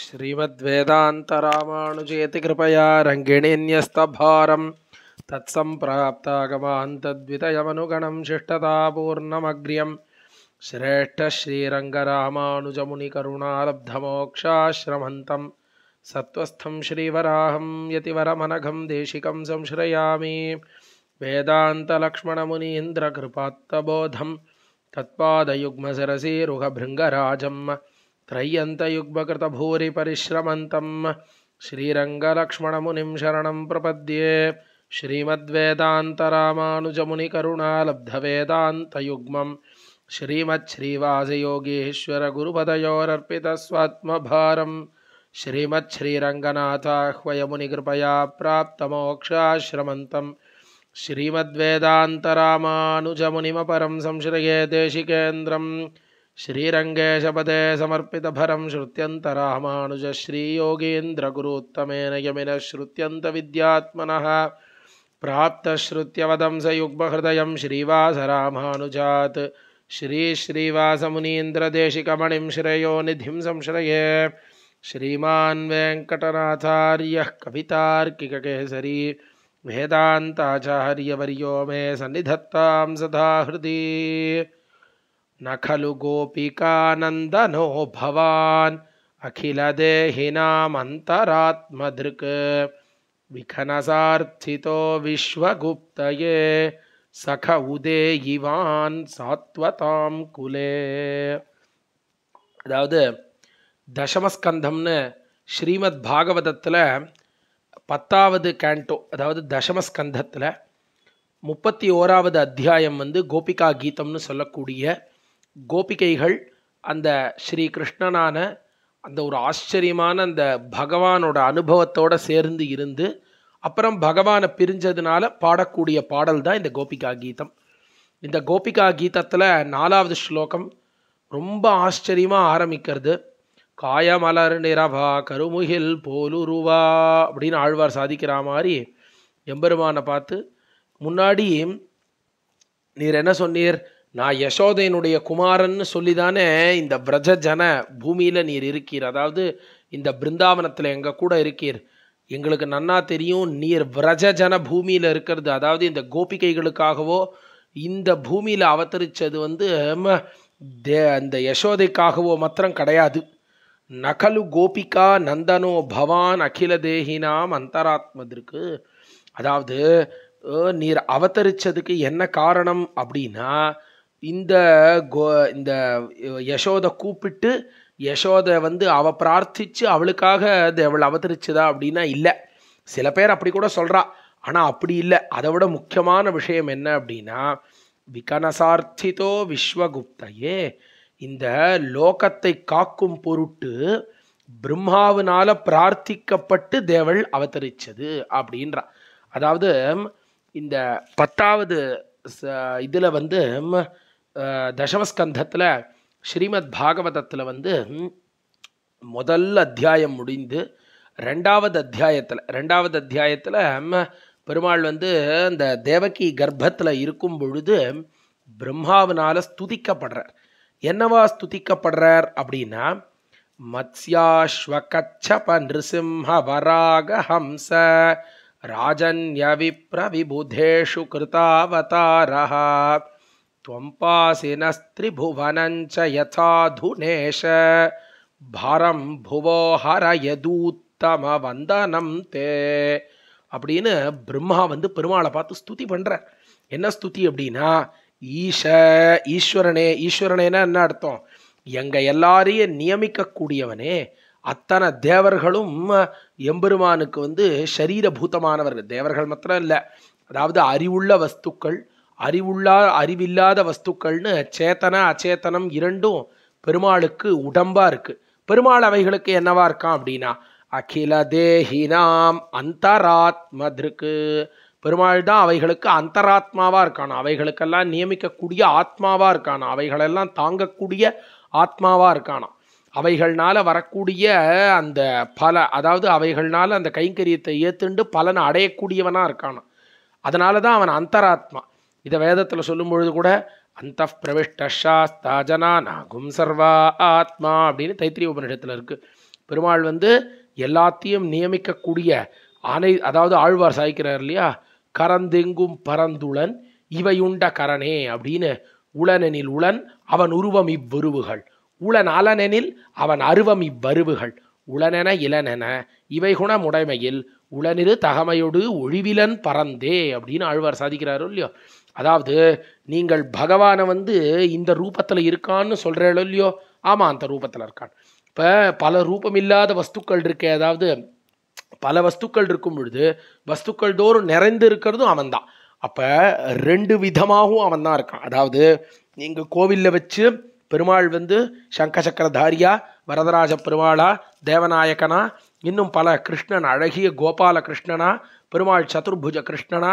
श्रीमद्वेदान्तरामानुजयति कृपया रङ्गिणीन्यस्तभारं न्यस्तभारं तत्सम्प्राप्तागमान्तद्वितयमनुगणं शिष्टतापूर्णमग्र्यं श्रेष्ठश्रीरङ्गरामानुजमुनिकरुणालब्धमोक्षाश्रमन्तं सत्त्वस्थं श्रीवराहं यतिवरमनघं देशिकं संश्रयामि वेदान्तलक्ष्मणमुनीन्द्रकृपात्तबोधं तत्पादयुग्मसरसीरुहभृङ्गराजम् त्रय्यन्तयुग्मकृतभूरिपरिश्रमन्तं श्रीरङ्गलक्ष्मणमुनिं शरणं प्रपद्ये श्रीमद्वेदान्तरामानुजमुनिकरुणालब्धवेदान्तयुग्मं श्रीमच्छ्रीवासयोगीश्वरगुरुपदयोरर्पितस्वात्मभारं श्रीमच्छ्रीरङ्गनाथाह्वयमुनिकृपया प्राप्तमोक्षाश्रमन्तं श्रीमद्वेदान्तरामानुजमुनिमपरं संश्रये देशिकेन्द्रम् श्रीरङ्गेशपदे समर्पितभरं श्रुत्यन्तरामानुज श्रीयोगीन्द्रगुरुत्तमेन यमिनः श्रुत्यन्तविद्यात्मनः प्राप्तश्रुत्यवदं स युग्महृदयं श्रीवासरामानुजात् श्रीश्रीवासमुनीन्द्रदेशिकमणिं निधिं संश्रये वेङ्कटनाथार्यः कवितार्किककेसरी वेदान्ताचार्यवर्यो मे सन्निधत्तां सदा हृदि न खलु गोपिकानन्दनो भवान् अखिलदेहिनामन्तरात्मधृक् विखनसार्थितो विश्वगुप्तये सख உதேயிவான் சாத்வதாம் குலே அதாவது தசமஸ்கந்தம்னு ஸ்ரீமத் பாகவதத்தில் பத்தாவது கேண்டோ அதாவது தசமஸ்கந்தத்தில் முப்பத்தி ஓராவது அத்தியாயம் வந்து கோபிகா கீதம்னு சொல்லக்கூடிய கோபிகைகள் அந்த ஸ்ரீ கிருஷ்ணனான அந்த ஒரு ஆச்சரியமான அந்த பகவானோட அனுபவத்தோடு சேர்ந்து இருந்து அப்புறம் பகவானை பிரிஞ்சதுனால பாடக்கூடிய பாடல் தான் இந்த கோபிகா கீதம் இந்த கோபிகா கீதத்தில் நாலாவது ஸ்லோகம் ரொம்ப ஆச்சரியமாக ஆரம்பிக்கிறது காயமலர் நிறவா கருமுகில் போலுருவா அப்படின்னு ஆழ்வார் சாதிக்கிற மாதிரி எம்பெருமானை பார்த்து முன்னாடி நீர் என்ன சொன்னீர் நான் யசோதையினுடைய குமாரன்னு சொல்லி தானே இந்த பிரஜ ஜன பூமியில் நீர் இருக்கீர் அதாவது இந்த பிருந்தாவனத்தில் எங்கள் கூட இருக்கீர் எங்களுக்கு நன்னா தெரியும் நீர் விரஜ ஜன பூமியில் இருக்கிறது அதாவது இந்த கோபிகைகளுக்காகவோ இந்த பூமியில் அவதரித்தது வந்து தே அந்த யசோதைக்காகவோ மாத்திரம் கிடையாது நகலு கோபிகா நந்தனோ பவான் அகில தேகினாம் அந்தராத்மதற்கு அதாவது நீர் அவதரித்ததுக்கு என்ன காரணம் அப்படின்னா இந்த கோ இந்த யசோதை கூப்பிட்டு யசோதை வந்து அவள் பிரார்த்திச்சு அவளுக்காக அது அவள் அவதரிச்சதா அப்படின்னா இல்லை சில பேர் அப்படி கூட சொல்கிறா ஆனால் அப்படி இல்லை அதை விட முக்கியமான விஷயம் என்ன அப்படின்னா விகனசார்த்திதோ விஸ்வகுப்தையே இந்த லோகத்தை காக்கும் பொருட்டு பிரம்மாவினால பிரார்த்திக்கப்பட்டு தேவள் அவதரிச்சது அப்படின்றா அதாவது இந்த பத்தாவது இதில் வந்து தசமஸ்கந்தத்தில் ஸ்ரீமத் பாகவதத்தில் வந்து முதல் அத்தியாயம் முடிந்து ரெண்டாவது அத்தியாயத்தில் ரெண்டாவது அத்தியாயத்தில் பெருமாள் வந்து இந்த தேவகி கர்ப்பத்தில் இருக்கும் பொழுது பிரம்மாவினால் ஸ்துதிக்கப்படுறார் என்னவா ஸ்துதிக்கப்படுறார் அப்படின்னா மத்ஸ்யாஸ்வகச்சப நிருசிம்ஹ வராக ஹம்ச ராஜன்யவிப்ரவிபுதேஷு கிருதாவதாரா त्वम्पासिनस्त्रिभुवनञ्च यथाधुनेश பரம் புவோ வந்தனம் தே அப்படின்னு பிரம்மா வந்து பெருமாளை பார்த்து ஸ்துதி பண்ணுற என்ன ஸ்துதி அப்படின்னா ஈஷ ஈஸ்வரனே ஈஸ்வரனேனா என்ன அர்த்தம் எங்கள் எல்லாரையும் நியமிக்கக்கூடியவனே அத்தனை தேவர்களும் எம்பெருமானுக்கு வந்து சரீரபூதமானவர்கள் தேவர்கள் மாத்திரம் இல்லை அதாவது அறிவுள்ள வஸ்துக்கள் அறிவுள்ளா அறிவில்லாத வஸ்துக்கள்னு சேத்தன அச்சேத்தனம் இரண்டும் பெருமாளுக்கு உடம்பாக இருக்குது பெருமாள் அவைகளுக்கு என்னவா இருக்கான் அப்படின்னா அகில தேஹினாம் அந்தராத்மதற்கு பெருமாள் தான் அவைகளுக்கு அந்தராத்மாவாக இருக்கான் அவைகளுக்கெல்லாம் நியமிக்கக்கூடிய ஆத்மாவாக இருக்கான் அவைகளெல்லாம் தாங்கக்கூடிய ஆத்மாவாக இருக்கானா அவைகள்னால வரக்கூடிய அந்த பல அதாவது அவைகள்னால அந்த கைங்கரியத்தை ஏத்துண்டு பலனை அடையக்கூடியவனாக இருக்கானா அதனால தான் அவன் அந்தராத்மா இதை வேதத்தில் சொல்லும் பொழுது கூட அந்த பிரவிஷ்டாஸ்தாஜனா நாகும் சர்வா ஆத்மா அப்படின்னு தைத்திரிய உபநிஷத்தில் இருக்குது பெருமாள் வந்து எல்லாத்தையும் நியமிக்கக்கூடிய அனை அதாவது ஆழ்வார் சாய்க்கிறார் இல்லையா கரந்தெங்கும் பரந்துளன் இவையுண்ட கரணே அப்படின்னு உளனெனில் உளன் அவன் உருவம் இவ்வருவுகள் உளன் அலனெனில் அவன் அருவம் இவ்வருவுகள் உளனென இளனென இவை குணமுடைமையில் உளநிறு தகமையொடு ஒழிவிலன் பறந்தே அப்படின்னு ஆழ்வார் சாதிக்கிறாரோ இல்லையோ அதாவது நீங்கள் பகவானை வந்து இந்த ரூபத்தில் இருக்கான்னு சொல்கிறேன் இல்லையோ ஆமாம் அந்த ரூபத்தில் இருக்கான் இப்போ பல ரூபம் இல்லாத வஸ்துக்கள் இருக்கே அதாவது பல வஸ்துக்கள் இருக்கும் பொழுது வஸ்துக்கள் தோறும் நிறைந்து இருக்கிறதும் அவன் தான் அப்போ ரெண்டு விதமாகவும் அவன் தான் இருக்கான் அதாவது நீங்கள் கோவிலில் வச்சு பெருமாள் வந்து சங்கசக்கரதாரியா வரதராஜ பெருமாளா தேவநாயகனா இன்னும் பல கிருஷ்ணன் அழகிய கோபால கிருஷ்ணனா பெருமாள் சதுர்புஜ கிருஷ்ணனா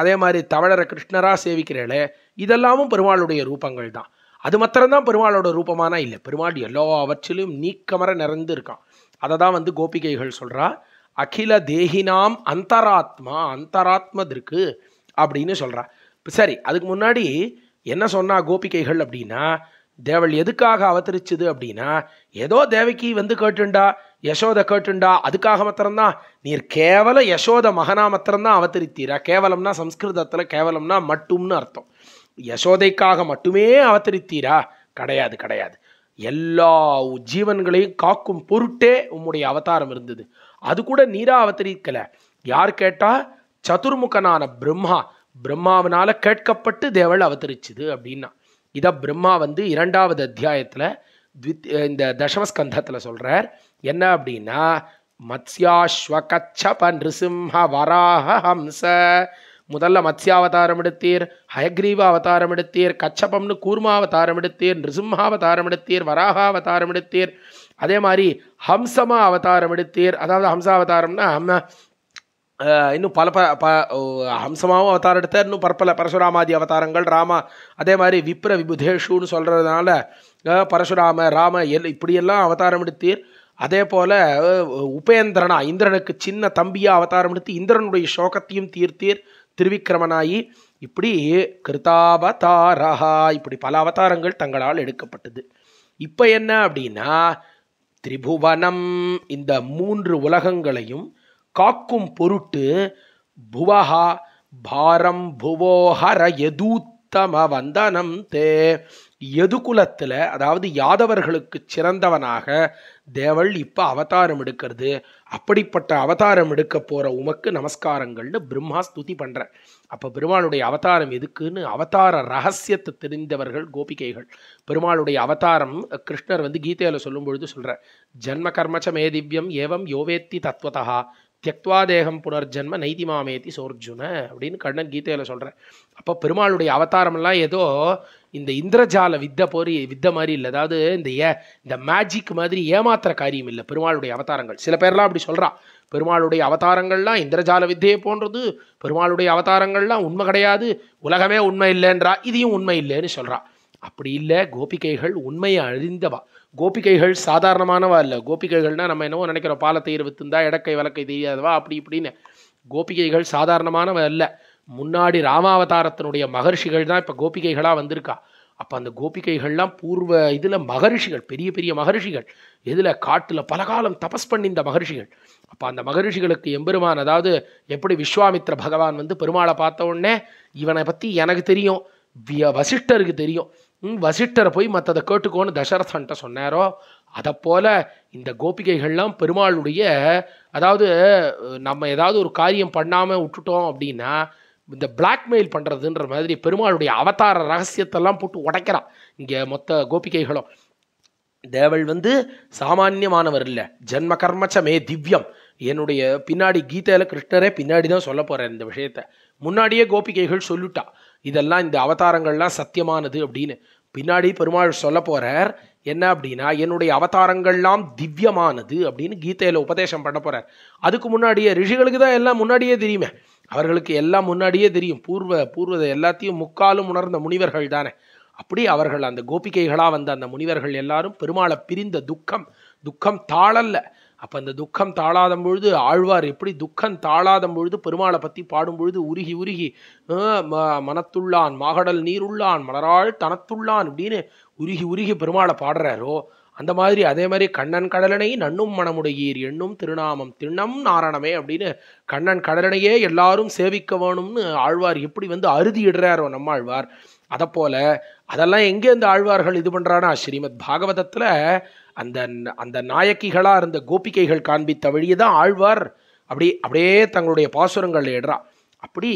அதே மாதிரி தவழர கிருஷ்ணரா சேவிக்கிறேளே இதெல்லாமும் பெருமாளுடைய ரூபங்கள் தான் அது மாத்திரம்தான் பெருமாளோட ரூபமானா இல்லை பெருமாள் எல்லாவற்றிலும் நீக்கமர நிறைந்து இருக்கான் அதை தான் வந்து கோபிகைகள் சொல்கிறா அகில தேகினாம் அந்தராத்மா அந்தராத்மதிற்கு அப்படின்னு சொல்கிறா சரி அதுக்கு முன்னாடி என்ன சொன்னா கோபிகைகள் அப்படின்னா தேவள் எதுக்காக அவதரிச்சுது அப்படின்னா ஏதோ தேவைக்கு வந்து கேட்டுண்டா யசோத கேட்டுண்டா அதுக்காக மாத்திரம்தான் நீர் கேவல யசோத மகனா மாத்திரம்தான் அவதரித்தீரா கேவலம்னா சம்ஸ்கிருதத்தில் கேவலம்னா மட்டும்னு அர்த்தம் யசோதைக்காக மட்டுமே அவதரித்தீரா கிடையாது கிடையாது எல்லா ஜீவன்களையும் காக்கும் பொருட்டே உம்முடைய அவதாரம் இருந்தது அது கூட நீரா அவதரிக்கலை யார் கேட்டால் சதுர்முகனான பிரம்மா பிரம்மாவினால கேட்கப்பட்டு தேவள் அவதரிச்சுது அப்படின்னா இதை பிரம்மா வந்து இரண்டாவது அத்தியாயத்தில் இந்த தசமஸ்கந்தத்தில் சொல்கிறார் என்ன அப்படின்னா மத்ஸ்யாஸ்வகச்சப நிருசிம்ஹ வராஹ ஹம்ச முதல்ல மத்ஸ்யாவதாரம் எடுத்தீர் ஹயக்ரீவ அவதாரம் எடுத்தீர் கச்சபம்னு கூர்மாவதாரம் எடுத்தீர் நிருசிம்ஹாவதாரம் எடுத்தீர் அவதாரம் எடுத்தீர் அதே மாதிரி ஹம்சமா அவதாரம் எடுத்தீர் அதாவது ஹம்சாவதாரம்னா இன்னும் பல ப ப ஹம்சமாகவும் அவதாரம் எடுத்தார் இன்னும் பற்பல பரசுராமாதி அவதாரங்கள் ராமா அதே மாதிரி விப்ர விபுதேஷுன்னு சொல்கிறதுனால பரசுராம ராம எல் இப்படியெல்லாம் அவதாரம் எடுத்தீர் அதே போல் உபேந்திரனா இந்திரனுக்கு சின்ன தம்பியாக அவதாரம் எடுத்து இந்திரனுடைய சோகத்தையும் தீர்த்தீர் திருவிக்கிரமனாயி இப்படி கிருதாவதாரஹா இப்படி பல அவதாரங்கள் தங்களால் எடுக்கப்பட்டது இப்போ என்ன அப்படின்னா திரிபுவனம் இந்த மூன்று உலகங்களையும் காக்கும் பொருட்டு புவஹா பாரம் புவோஹர எதூத்தம வந்தனம் தே எதுகுலத்தில் அதாவது யாதவர்களுக்கு சிறந்தவனாக தேவள் இப்போ அவதாரம் எடுக்கிறது அப்படிப்பட்ட அவதாரம் எடுக்க போகிற உமக்கு நமஸ்காரங்கள்னு பிரம்மா ஸ்துதி பண்ணுற அப்போ பெருமாளுடைய அவதாரம் எதுக்குன்னு அவதார ரகசியத்தை தெரிந்தவர்கள் கோபிகைகள் பெருமாளுடைய அவதாரம் கிருஷ்ணர் வந்து கீதையில் சொல்லும் பொழுது சொல்கிறார் ஜன்ம கர்மச்ச மேதிவ்யம் ஏவம் யோவேத்தி தத்வதா தியக்துவாதேகம் புனர்ஜென்ம நைதி மாமேதி சோர்ஜுன அப்படின்னு கண்ணன் கீதையில் சொல்கிறேன் அப்போ பெருமாளுடைய அவதாரமெல்லாம் ஏதோ இந்த இந்திரஜால வித்த போரி வித்த மாதிரி இல்லை அதாவது இந்த ஏ இந்த மேஜிக் மாதிரி ஏமாத்துற காரியம் இல்லை பெருமாளுடைய அவதாரங்கள் சில பேர்லாம் அப்படி சொல்கிறா பெருமாளுடைய அவதாரங்கள்லாம் இந்திரஜால வித்தையை போன்றது பெருமாளுடைய அவதாரங்கள்லாம் உண்மை கிடையாது உலகமே உண்மை இல்லைன்றா இதையும் உண்மை இல்லைன்னு சொல்கிறா அப்படி இல்லை கோபிகைகள் உண்மையை அறிந்தவா கோபிகைகள் சாதாரணமானவா இல்லை கோபிகைகள்னால் நம்ம என்னவோ நினைக்கிறோம் பாலத்தயிர் வித்துந்தா இடக்கை வழக்கை தெரியாதவா அப்படி இப்படின்னு கோபிகைகள் சாதாரணமானவ அல்ல முன்னாடி ராமாவதாரத்தினுடைய மகர்ஷிகள் தான் இப்போ கோபிகைகளாக வந்திருக்கா அப்போ அந்த கோபிகைகள்லாம் பூர்வ இதில் மகரிஷிகள் பெரிய பெரிய மகரிஷிகள் எதில் காட்டில் பலகாலம் தபஸ் பண்ணி இந்த மகரிஷிகள் அப்போ அந்த மகரிஷிகளுக்கு எம்பெருமான் அதாவது எப்படி விஸ்வாமித்ர பகவான் வந்து பெருமாளை பார்த்த உடனே இவனை பற்றி எனக்கு தெரியும் வசிஷ்டருக்கு தெரியும் வசிட்டரை போய் மற்றதை கேட்டுக்கோன்னு தசரதன்ட்ட சொன்னாரோ அதை போல் இந்த கோபிகைகள்லாம் பெருமாளுடைய அதாவது நம்ம ஏதாவது ஒரு காரியம் பண்ணாமல் விட்டுட்டோம் அப்படின்னா இந்த பிளாக்மெயில் பண்ணுறதுன்ற மாதிரி பெருமாளுடைய அவதார ரகசியத்தெல்லாம் போட்டு உடைக்கிறான் இங்கே மொத்த கோபிகைகளும் தேவள் வந்து சாமானியமானவர் இல்லை ஜென்ம கர்மச்சமே திவ்யம் என்னுடைய பின்னாடி கீதையில் கிருஷ்ணரே பின்னாடி தான் சொல்ல போகிறார் இந்த விஷயத்தை முன்னாடியே கோபிகைகள் சொல்லிட்டா இதெல்லாம் இந்த அவதாரங்கள்லாம் சத்தியமானது அப்படின்னு பின்னாடி பெருமாள் சொல்ல போகிறார் என்ன அப்படின்னா என்னுடைய அவதாரங்கள்லாம் திவ்யமானது அப்படின்னு கீதையில் உபதேசம் பண்ண போகிறார் அதுக்கு முன்னாடியே ரிஷிகளுக்கு தான் எல்லாம் முன்னாடியே தெரியுமே அவர்களுக்கு எல்லாம் முன்னாடியே தெரியும் பூர்வ பூர்வத எல்லாத்தையும் முக்காலும் உணர்ந்த முனிவர்கள் தானே அப்படி அவர்கள் அந்த கோபிகைகளாக வந்த அந்த முனிவர்கள் எல்லாரும் பெருமாளை பிரிந்த துக்கம் துக்கம் தாழல்ல அப்போ அந்த துக்கம் தாளாதம் பொழுது ஆழ்வார் எப்படி துக்கம் தாளாதம் பொழுது பெருமாளை பற்றி பாடும் பொழுது உருகி உருகி மனத்துள்ளான் மாகடல் நீருள்ளான் மலராள் தனத்துள்ளான் அப்படின்னு உருகி உருகி பெருமாளை பாடுறாரோ அந்த மாதிரி அதே மாதிரி கண்ணன் கடலனை நன்னும் மனமுடையீர் எண்ணும் திருநாமம் திண்ணம் நாரணமே அப்படின்னு கண்ணன் கடலனையே எல்லாரும் சேவிக்க வேணும்னு ஆழ்வார் எப்படி வந்து அறுதி இடுறாரோ நம்ம ஆழ்வார் அதை போல அதெல்லாம் எங்கே இந்த ஆழ்வார்கள் இது பண்ணுறானா ஸ்ரீமத் பாகவதத்தில் அந்த அந்த நாயக்கிகளாக இருந்த கோபிகைகள் காண்பித்த வழியை தான் ஆழ்வார் அப்படி அப்படியே தங்களுடைய பாசுரங்கள் இடுறா அப்படி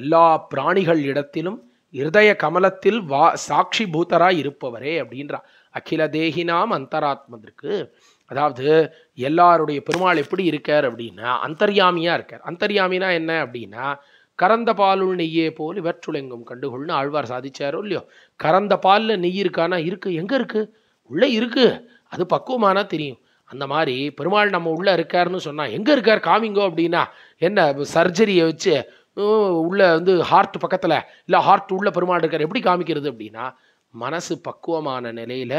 எல்லா பிராணிகள் இடத்திலும் இருதய கமலத்தில் வா சாட்சி பூத்தராக இருப்பவரே அப்படின்றா அகில தேகினாம் அந்தராத்மத்திற்கு அதாவது எல்லாருடைய பெருமாள் எப்படி இருக்கார் அப்படின்னா அந்தர்யாமியாக இருக்கார் அந்தர்யாமினா என்ன அப்படின்னா கரந்த பாலுள் நெய்யே போல் இவற்றுலெங்கும் கண்டுகொள்னு ஆழ்வார் சாதிச்சாரோ இல்லையோ கறந்த பாலில் நெய் இருக்கானா இருக்குது எங்கே இருக்குது உள்ளே இருக்குது அது பக்குவமானால் தெரியும் அந்த மாதிரி பெருமாள் நம்ம உள்ளே இருக்காருன்னு சொன்னால் எங்கே இருக்கார் காமிங்கோ அப்படின்னா என்ன சர்ஜரியை வச்சு உள்ளே வந்து ஹார்ட் பக்கத்தில் இல்லை ஹார்ட் உள்ள பெருமாள் இருக்கார் எப்படி காமிக்கிறது அப்படின்னா மனசு பக்குவமான நிலையில்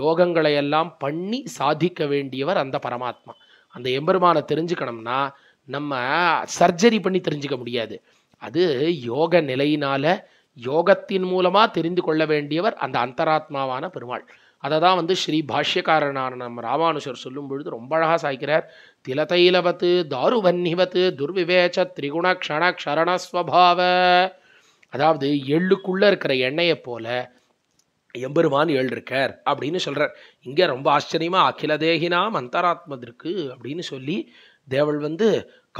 யோகங்களை எல்லாம் பண்ணி சாதிக்க வேண்டியவர் அந்த பரமாத்மா அந்த எம்பெருமானை தெரிஞ்சுக்கணும்னா நம்ம சர்ஜரி பண்ணி தெரிஞ்சுக்க முடியாது அது யோக நிலையினால் யோகத்தின் மூலமாக தெரிந்து கொள்ள வேண்டியவர் அந்த அந்தராத்மாவான பெருமாள் அதை தான் வந்து ஸ்ரீ பாஷ்யக்காரனான நம்ம ராமானுஷர் சொல்லும் பொழுது ரொம்ப அழகாக சாய்க்கிறார் திலதைலவத்து தாருவன்னிவத்து துர்விவேச்ச திரிகுண க்ஷண க்ஷரணஸ்வபாவ அதாவது எள்ளுக்குள்ளே இருக்கிற எண்ணெயை போல எம்பெருமான் ஏழு இருக்கார் அப்படின்னு சொல்கிறார் இங்கே ரொம்ப ஆச்சரியமாக அகில தேகினாம் அந்தராத்மதிற்கு அப்படின்னு சொல்லி தேவள் வந்து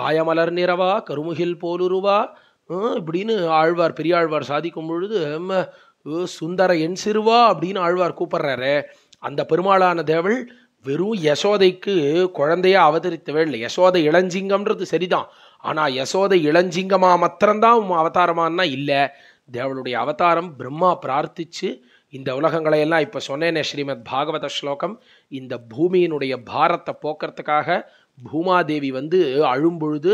காயமலர் நிறவா கருமுகில் போலுருவா இப்படின்னு ஆழ்வார் பெரியாழ்வார் சாதிக்கும் பொழுது சுந்தர என் சிறுவா அப்படின்னு ஆழ்வார் கூப்பிடுறாரு அந்த பெருமாளான தேவள் வெறும் யசோதைக்கு குழந்தையா அவதரித்தவே இல்லை யசோதை இளஞ்சிங்கம்ன்றது சரிதான் ஆனால் யசோதை இளஞ்சிங்கமா மாத்திரம்தான் உன் அவதாரமானா இல்லை தேவளுடைய அவதாரம் பிரம்மா பிரார்த்திச்சு இந்த உலகங்களை எல்லாம் இப்போ சொன்னேனே ஸ்ரீமத் பாகவத ஸ்லோகம் இந்த பூமியினுடைய பாரத்தை போக்குறதுக்காக பூமாதேவி வந்து அழும்பொழுது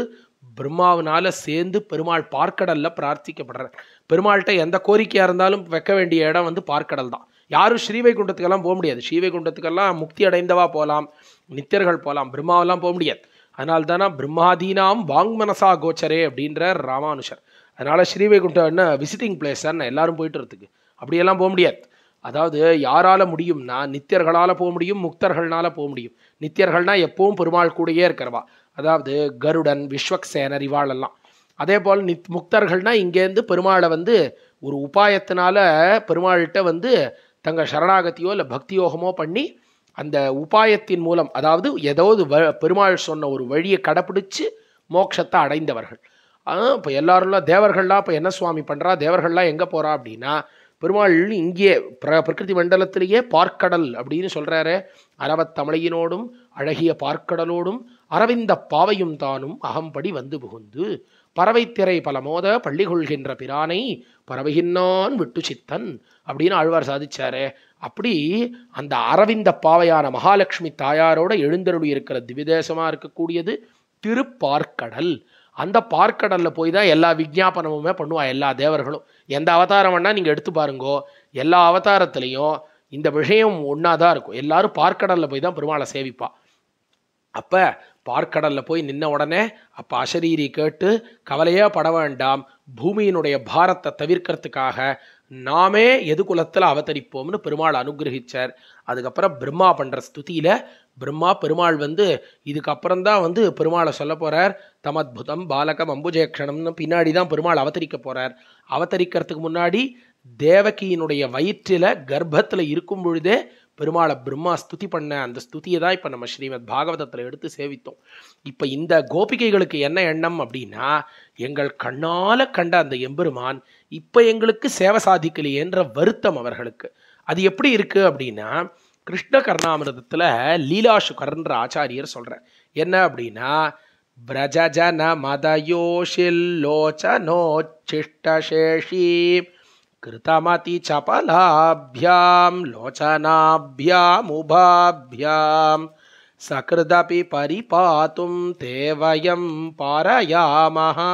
பிரம்மாவினால சேர்ந்து பெருமாள் பார்க்கடல்ல பிரார்த்திக்கப்படுறார் பெருமாள்கிட்ட எந்த கோரிக்கையாக இருந்தாலும் வைக்க வேண்டிய இடம் வந்து பார்க்கடல் தான் யாரும் ஸ்ரீவைகுண்டத்துக்கெல்லாம் போக முடியாது ஸ்ரீவைகுண்டத்துக்கெல்லாம் முக்தி அடைந்தவா போகலாம் நித்தியர்கள் போகலாம் பிரம்மாவெல்லாம் போக முடியாது அதனால் தானே பிரம்மாதீனாம் வாங்மனசா கோச்சரே அப்படின்ற ராமானுஷர் அதனால் ஸ்ரீவைகுண்டம் என்ன விசிட்டிங் பிளேஸ் தான் எல்லாரும் போயிட்டு இருக்கு அப்படியெல்லாம் போக முடியாது அதாவது யாரால் முடியும்னா நித்தியர்களால் போக முடியும் முக்தர்களால் போக முடியும் நித்தியர்கள்னால் எப்பவும் பெருமாள் கூடையே இருக்கிறவா அதாவது கருடன் விஸ்வக்சேனர் இவாளெல்லாம் அதே போல் நித் முக்தர்கள்னால் இங்கேருந்து பெருமாளை வந்து ஒரு உபாயத்தினால பெருமாள்கிட்ட வந்து தங்கள் சரணாகத்தியோ இல்லை பக்தியோகமோ பண்ணி அந்த உபாயத்தின் மூலம் அதாவது ஏதாவது வ பெருமாள் சொன்ன ஒரு வழியை கடைப்பிடிச்சு மோட்சத்தை அடைந்தவர்கள் இப்போ எல்லாரும்லாம் தேவர்கள்லாம் இப்போ என்ன சுவாமி பண்ணுறா தேவர்கள்லாம் எங்கே போகிறா அப்படின்னா பெருமாள் இங்கே பிர பிரகிருதி மண்டலத்திலேயே பார்க்கடல் அப்படின்னு சொல்கிறாரு அரவத்தமிழையினோடும் அழகிய பார்க்கடலோடும் அரவிந்த பாவையும் தானும் அகம்படி வந்து புகுந்து பறவைத்திரை பல மோத பள்ளி கொள்கின்ற பிரானை பறவைகின்னான் விட்டு சித்தன் அப்படின்னு ஆழ்வார் சாதிச்சாரு அப்படி அந்த அரவிந்த பாவையான மகாலட்சுமி தாயாரோட எழுந்தருளி இருக்கிற திவிதேசமாக இருக்கக்கூடியது திருப்பார்க்கடல் அந்த பார்க்கடலில் போய் தான் எல்லா விஜாபனமுமே பண்ணுவாள் எல்லா தேவர்களும் எந்த அவதாரம் வேணால் நீங்கள் எடுத்து பாருங்கோ எல்லா அவதாரத்துலேயும் இந்த விஷயம் ஒன்றா தான் இருக்கும் எல்லாரும் பார்க்கடலில் போய் தான் பெருமாளை சேவிப்பா அப்போ பார்க்கடலில் போய் நின்ன உடனே அப்போ அசரீரி கேட்டு கவலையே பட வேண்டாம் பூமியினுடைய பாரத்தை தவிர்க்கிறதுக்காக நாமே எது குலத்தில் அவதரிப்போம்னு பெருமாள் அனுகிரகிச்சார் அதுக்கப்புறம் பிரம்மா பண்ணுற ஸ்துதியில் பிரம்மா பெருமாள் வந்து இதுக்கப்புறம் தான் வந்து பெருமாளை சொல்ல போகிறார் தமத்புதம் பாலகம் அம்புஜயக்ஷணம்னு பின்னாடி தான் பெருமாள் அவதரிக்க போகிறார் அவதரிக்கிறதுக்கு முன்னாடி தேவகியினுடைய வயிற்றில் கர்ப்பத்தில் இருக்கும் பொழுதே பெருமாளை பிரம்மா ஸ்துதி பண்ண அந்த ஸ்துதியை தான் இப்போ நம்ம ஸ்ரீமத் பாகவதத்தில் எடுத்து சேவித்தோம் இப்போ இந்த கோபிகைகளுக்கு என்ன எண்ணம் அப்படின்னா எங்கள் கண்ணால் கண்ட அந்த எம்பெருமான் இப்போ எங்களுக்கு சேவை சாதிக்கலையேன்ற வருத்தம் அவர்களுக்கு அது எப்படி இருக்குது அப்படின்னா கிருஷ்ண கர்ணாமிரதத்தில் லீலாசுகர்ன்ற ஆச்சாரியர் சொல்கிறார் என்ன அப்படின்னா பிரஜஜன மதயோஷில்லோச்சனோச்சிஷ்டேஷி கிருதமதி சபலாபியாம் லோச்சனாபியாம் உபாபியாம் சகிருதபி பரிபாத்தும் தேவயம் பாரயாமஹா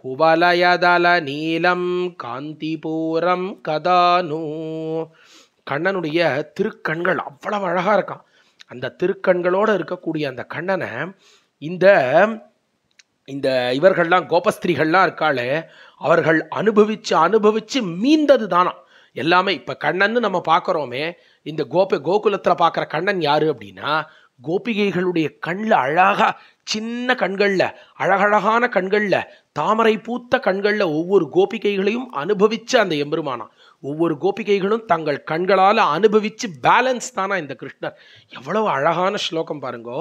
குவலயதல நீலம் காந்திபூரம் கதானு கண்ணனுடைய திருக்கண்கள் அவ்வளவு அழகாக இருக்கான் அந்த திருக்கண்களோடு இருக்கக்கூடிய அந்த கண்ணனை இந்த இந்த இவர்கள்லாம் கோபஸ்திரீகள்லாம் இருக்காளே அவர்கள் அனுபவித்து அனுபவித்து மீந்தது தானா எல்லாமே இப்போ கண்ணன் நம்ம பார்க்குறோமே இந்த கோப கோகுலத்தில் பார்க்குற கண்ணன் யாரு அப்படின்னா கோபிகைகளுடைய கண்ணில் அழகா சின்ன கண்களில் அழகழகான கண்களில் தாமரை பூத்த கண்களில் ஒவ்வொரு கோபிகைகளையும் அனுபவிச்ச அந்த எம்பெருமானா ஒவ்வொரு கோபிகைகளும் தங்கள் கண்களால் அனுபவித்து பேலன்ஸ் தானா இந்த கிருஷ்ணர் எவ்வளவு அழகான ஸ்லோகம் பாருங்கோ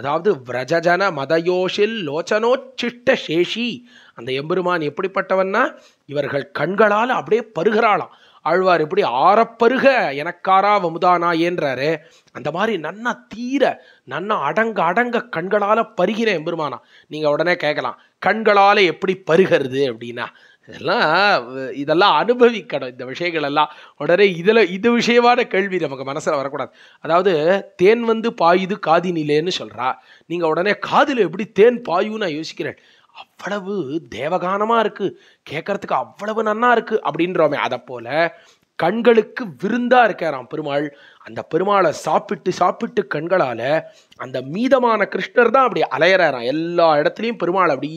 அதாவது விரஜன மதயோஷில் லோச்சனோச்சிட்ட சேஷி அந்த எம்பெருமான் எப்படிப்பட்டவன்னா இவர்கள் கண்களால் அப்படியே பருகிறாளாம் ஆழ்வார் எப்படி ஆறப்பருக எனக்காரா வமுதானா என்றாரு அந்த மாதிரி நன்னா தீர நன்னா அடங்க அடங்க கண்களால் பருகிறேன் எம்பெருமானா நீங்கள் உடனே கேட்கலாம் கண்களால் எப்படி பருகிறது அப்படின்னா இதெல்லாம் இதெல்லாம் அனுபவிக்கணும் இந்த விஷயங்கள் எல்லாம் உடனே இதில் இது விஷயமான கேள்வி நமக்கு மனசில் வரக்கூடாது அதாவது தேன் வந்து பாயுது காதி நிலைன்னு சொல்கிறா நீங்கள் உடனே காதில் எப்படி தேன் பாயுன்னு நான் யோசிக்கிறேன் அவ்வளவு தேவகானமாக இருக்குது கேட்குறதுக்கு அவ்வளவு நன்னா இருக்குது அப்படின்றோமே அதை போல் கண்களுக்கு விருந்தாக இருக்காராம் பெருமாள் அந்த பெருமாளை சாப்பிட்டு சாப்பிட்டு கண்களால் அந்த மீதமான கிருஷ்ணர் தான் அப்படி அலையறாராம் எல்லா இடத்துலையும் பெருமாள் அப்படி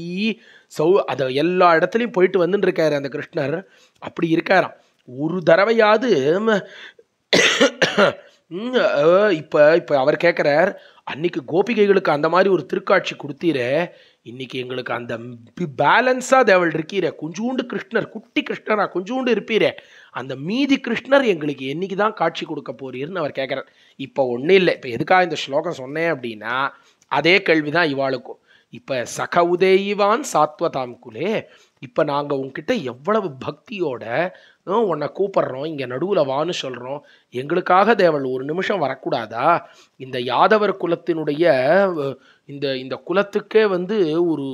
சௌ அதை எல்லா இடத்துலையும் போயிட்டு வந்துட்டு இருக்காரு அந்த கிருஷ்ணர் அப்படி இருக்காராம் ஒரு தடவையாவது இப்போ இப்போ அவர் கேட்குறார் அன்னைக்கு கோபிகைகளுக்கு அந்த மாதிரி ஒரு திருக்காட்சி கொடுத்தீரே இன்றைக்கி எங்களுக்கு அந்த பேலன்ஸாக தேவள் இருக்கீரே கொஞ்சோண்டு கிருஷ்ணர் குட்டி கிருஷ்ணரா கொஞ்சோண்டு இருப்பீரே அந்த மீதி கிருஷ்ணர் எங்களுக்கு என்னைக்கு தான் காட்சி கொடுக்க போறீர்னு அவர் கேட்குறார் இப்போ ஒன்றும் இல்லை இப்போ எதுக்காக இந்த ஸ்லோகம் சொன்னேன் அப்படின்னா அதே கேள்வி தான் இவாளுக்கும் இப்போ சக உதயவான் சாத்வதாம் குலே இப்போ நாங்கள் உங்ககிட்ட எவ்வளவு பக்தியோட உன்னை கூப்பிடுறோம் இங்கே நடுவில் வான்னு சொல்கிறோம் எங்களுக்காக தேவள் ஒரு நிமிஷம் வரக்கூடாதா இந்த யாதவர் குலத்தினுடைய இந்த இந்த குலத்துக்கே வந்து ஒரு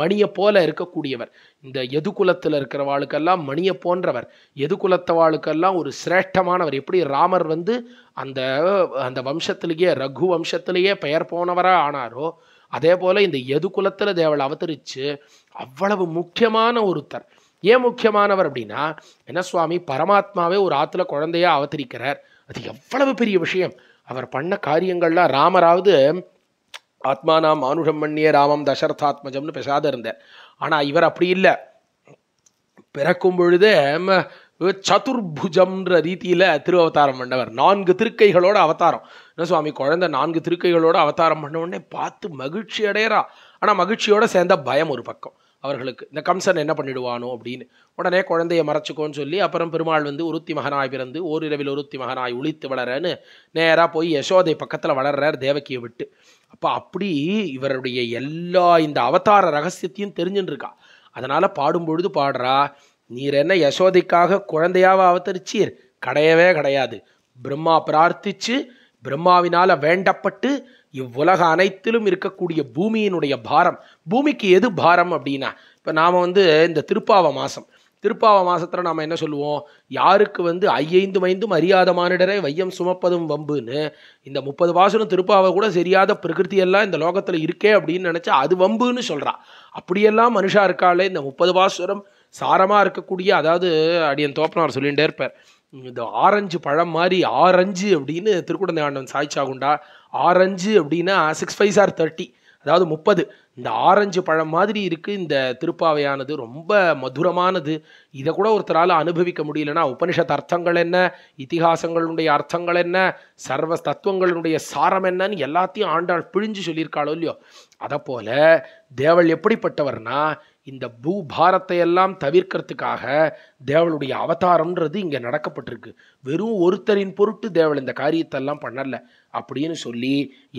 மணியை போல இருக்கக்கூடியவர் இந்த எது குலத்தில் இருக்கிற வாளுக்கெல்லாம் மணியை போன்றவர் எது குலத்தவாளுக்கெல்லாம் ஒரு சிரேஷ்டமானவர் எப்படி ராமர் வந்து அந்த அந்த வம்சத்திலேயே ரகு வம்சத்திலேயே பெயர் போனவராக ஆனாரோ அதே போல் இந்த எது குலத்தில் தேவள் அவதரித்து அவ்வளவு முக்கியமான ஒருத்தர் ஏன் முக்கியமானவர் அப்படின்னா என்ன சுவாமி பரமாத்மாவே ஒரு ஆற்றுல குழந்தையாக அவதரிக்கிறார் அது எவ்வளவு பெரிய விஷயம் அவர் பண்ண காரியங்கள்லாம் ராமராவது ஆத்மானாம் மானுஷம் மண்ணிய ராமம் தசரதாத்மஜம்னு பெசாத இருந்தார் ஆனால் இவர் அப்படி இல்லை பிறக்கும் பொழுது சதுர்புஜம்ன்ற ரீதியில் திருவவதாரம் பண்ணவர் நான்கு திருக்கைகளோட அவதாரம் என்ன சுவாமி குழந்தை நான்கு திருக்கைகளோட அவதாரம் பண்ண உடனே பார்த்து மகிழ்ச்சி அடையிறா ஆனால் மகிழ்ச்சியோட சேர்ந்த பயம் ஒரு பக்கம் அவர்களுக்கு இந்த கம்சன் என்ன பண்ணிடுவானோ அப்படின்னு உடனே குழந்தைய மறைச்சிக்கோன்னு சொல்லி அப்புறம் பெருமாள் வந்து உருத்தி மகனாய் பிறந்து ஓரிரவில் உருத்தி மகனாய் உழித்து வளரன்னு நேராக போய் யசோதை பக்கத்தில் வளர்றார் தேவக்கியை விட்டு அப்போ அப்படி இவருடைய எல்லா இந்த அவதார ரகசியத்தையும் தெரிஞ்சுன்னு இருக்கா அதனால் பாடும்பொழுது பாடுறா நீர் என்ன யசோதைக்காக குழந்தையாக அவதரிச்சீர் கிடையவே கிடையாது பிரம்மா பிரார்த்திச்சு பிரம்மாவினால் வேண்டப்பட்டு இவ்வுலக அனைத்திலும் இருக்கக்கூடிய பூமியினுடைய பாரம் பூமிக்கு எது பாரம் அப்படின்னா இப்போ நாம் வந்து இந்த திருப்பாவ மாதம் திருப்பாவ மாதத்தில் நாம் என்ன சொல்லுவோம் யாருக்கு வந்து ஐயைந்து மைந்தும் அறியாத மானிடரே வையம் சுமப்பதும் வம்புன்னு இந்த முப்பது வாசனம் திருப்பாவை கூட சரியாத பிரகிருத்தியெல்லாம் இந்த லோகத்தில் இருக்கே அப்படின்னு நினச்சா அது வம்புன்னு சொல்கிறா அப்படியெல்லாம் மனுஷா இருக்காளே இந்த முப்பது வாசுரம் சாரமாக இருக்கக்கூடிய அதாவது அடியன் தோப்பனார் சொல்லிகிட்டே இருப்பார் இந்த ஆரஞ்சு பழம் மாதிரி ஆரஞ்சு அப்படின்னு திருக்குடந்தை ஆண்டவன் சாய்ச்சாகுண்டா ஆரஞ்சு அப்படின்னா சிக்ஸ் ஃபைவ் ஆர் தேர்ட்டி அதாவது முப்பது இந்த ஆரஞ்சு பழம் மாதிரி இருக்குது இந்த திருப்பாவையானது ரொம்ப மதுரமானது இதை கூட ஒருத்தரால் அனுபவிக்க முடியலன்னா உபனிஷத் அர்த்தங்கள் என்ன இத்திகாசங்களுடைய அர்த்தங்கள் என்ன சர்வ தத்துவங்களுடைய சாரம் என்னன்னு எல்லாத்தையும் ஆண்டாள் பிழிஞ்சு சொல்லியிருக்காளோ இல்லையோ அதை போல தேவள் எப்படிப்பட்டவர்னா இந்த பூ பாரத்தை எல்லாம் தவிர்க்கிறதுக்காக தேவளுடைய அவதாரம்ன்றது இங்கே நடக்கப்பட்டிருக்கு வெறும் ஒருத்தரின் பொருட்டு தேவள் இந்த காரியத்தெல்லாம் பண்ணலை அப்படின்னு சொல்லி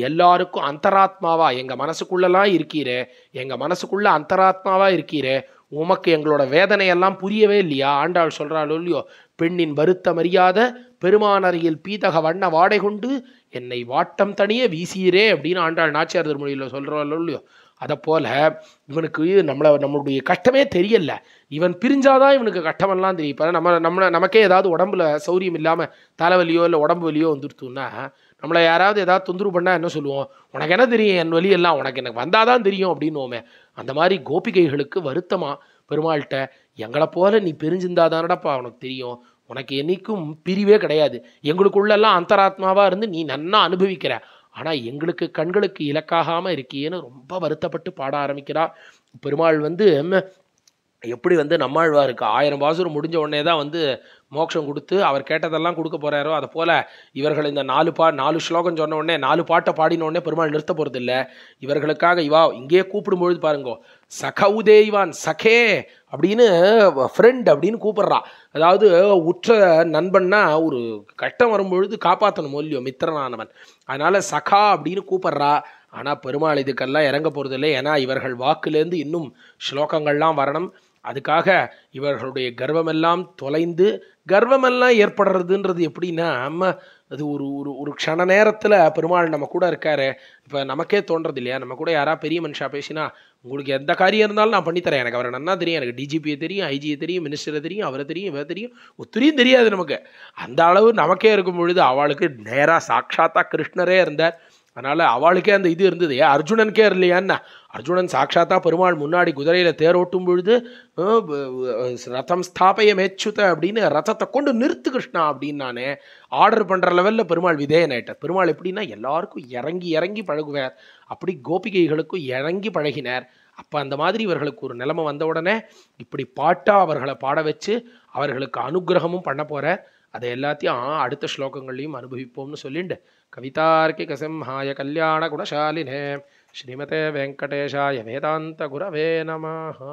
எல்லாருக்கும் அந்தராத்மாவா எங்கள் மனசுக்குள்ளெல்லாம் இருக்கீரே எங்கள் மனசுக்குள்ளே அந்தராத்மாவா இருக்கிறே உமக்கு எங்களோட வேதனையெல்லாம் புரியவே இல்லையா ஆண்டாள் சொல்கிறாளோ இல்லையோ பெண்ணின் வருத்தம் அறியாத பெருமானறையில் பீதக வண்ண வாடை கொண்டு என்னை வாட்டம் தனியே வீசியரே அப்படின்னு ஆண்டாள் நாச்சியார் திருமொழியில் சொல்கிறாளோ இல்லையோ அதை போல் இவனுக்கு நம்மளை நம்மளுடைய கஷ்டமே தெரியல இவன் பிரிஞ்சாதான் இவனுக்கு கஷ்டமெல்லாம் தெரியும் இப்போ நம்ம நம்ம நமக்கே ஏதாவது உடம்புல சௌரியம் இல்லாமல் தலைவலியோ இல்லை உடம்பு வலியோ வந்துருத்துன்னா நம்மளை யாராவது ஏதாவது தொந்தரவு பண்ணால் என்ன சொல்லுவோம் உனக்கு என்ன தெரியும் என் வழியெல்லாம் உனக்கு எனக்கு வந்தால் தான் தெரியும் அப்படின்னு அந்த மாதிரி கோபிகைகளுக்கு வருத்தமாக பெருமாள்கிட்ட எங்களை போல நீ பிரிஞ்சிருந்தா தானடப்பா உனக்கு தெரியும் உனக்கு என்றைக்கும் பிரிவே கிடையாது எங்களுக்குள்ளெல்லாம் அந்தராத்மாவாக இருந்து நீ நன்னா அனுபவிக்கிற ஆனால் எங்களுக்கு கண்களுக்கு இலக்காகாமல் இருக்கியேன்னு ரொம்ப வருத்தப்பட்டு பாட ஆரம்பிக்கிறா பெருமாள் வந்து எப்படி வந்து நம்மாழ்வாருக்கு ஆயிரம் பாசுரம் முடிஞ்ச உடனே தான் வந்து மோட்சம் கொடுத்து அவர் கேட்டதெல்லாம் கொடுக்க போகிறாரோ அதை போல் இவர்கள் இந்த நாலு பா நாலு ஸ்லோகம் சொன்ன உடனே நாலு பாட்டை உடனே பெருமாள் நிறுத்த போகிறது இல்லை இவர்களுக்காக இவா இங்கேயே கூப்பிடும்பொழுது பாருங்கோ சக உதேவான் சகே அப்படின்னு ஃப்ரெண்ட் அப்படின்னு கூப்பிட்றா அதாவது உற்ற நண்பன்னா ஒரு கட்டம் வரும்பொழுது காப்பாற்றணும் இல்லையோ மித்திரனானவன் அதனால் சகா அப்படின்னு கூப்பிட்றா ஆனால் பெருமாள் இதுக்கெல்லாம் இறங்க போகிறதில்லை ஏன்னா இவர்கள் வாக்குலேருந்து இன்னும் ஸ்லோகங்கள்லாம் வரணும் அதுக்காக இவர்களுடைய கர்வமெல்லாம் தொலைந்து கர்வமெல்லாம் ஏற்படுறதுன்றது எப்படின்னா நம்ம அது ஒரு ஒரு ஒரு க்ஷண நேரத்தில் பெருமாள் நம்ம கூட இருக்கார் இப்போ நமக்கே தோன்றது இல்லையா நம்ம கூட யாராவது பெரிய மனுஷா பேசினா உங்களுக்கு எந்த காரியம் இருந்தாலும் நான் பண்ணித்தரேன் எனக்கு அவரை நன்னா தெரியும் எனக்கு டிஜிபியை தெரியும் ஐஜியை தெரியும் மினிஸ்டரை தெரியும் அவரை தெரியும் இவரை தெரியும் ஒத்திரியும் தெரியாது நமக்கு அந்த அளவு நமக்கே இருக்கும் பொழுது அவளுக்கு நேராக சாட்சாத்தா கிருஷ்ணரே இருந்தார் அதனால் அவளுக்கே அந்த இது இருந்தது ஏன் அர்ஜுனனுக்கே இல்லையான்னா அர்ஜுனன் சாட்சாத்தா பெருமாள் முன்னாடி குதிரையில் தேரோட்டும் பொழுது ரதம் ஸ்தாபைய மேச்சுத அப்படின்னு ரதத்தை கொண்டு நிறுத்து கிருஷ்ணா அப்படின்னு நானே ஆர்டர் பண்ணுற லெவலில் பெருமாள் விதேயனாயிட்டார் பெருமாள் எப்படின்னா எல்லாருக்கும் இறங்கி இறங்கி பழகுவார் அப்படி கோபிகைகளுக்கும் இறங்கி பழகினார் அப்போ அந்த மாதிரி இவர்களுக்கு ஒரு நிலைமை வந்த உடனே இப்படி பாட்டாக அவர்களை பாட வச்சு அவர்களுக்கு அனுகிரகமும் பண்ண போகிற அதை எல்லாத்தையும் அடுத்த ஸ்லோகங்கள்லையும் அனுபவிப்போம்னு சொல்லிட்டு कवितार्किकसिंहाय कल्याणगुणशालिने श्रीमते वेङ्कटेशाय वेदान्तगुरवे नमः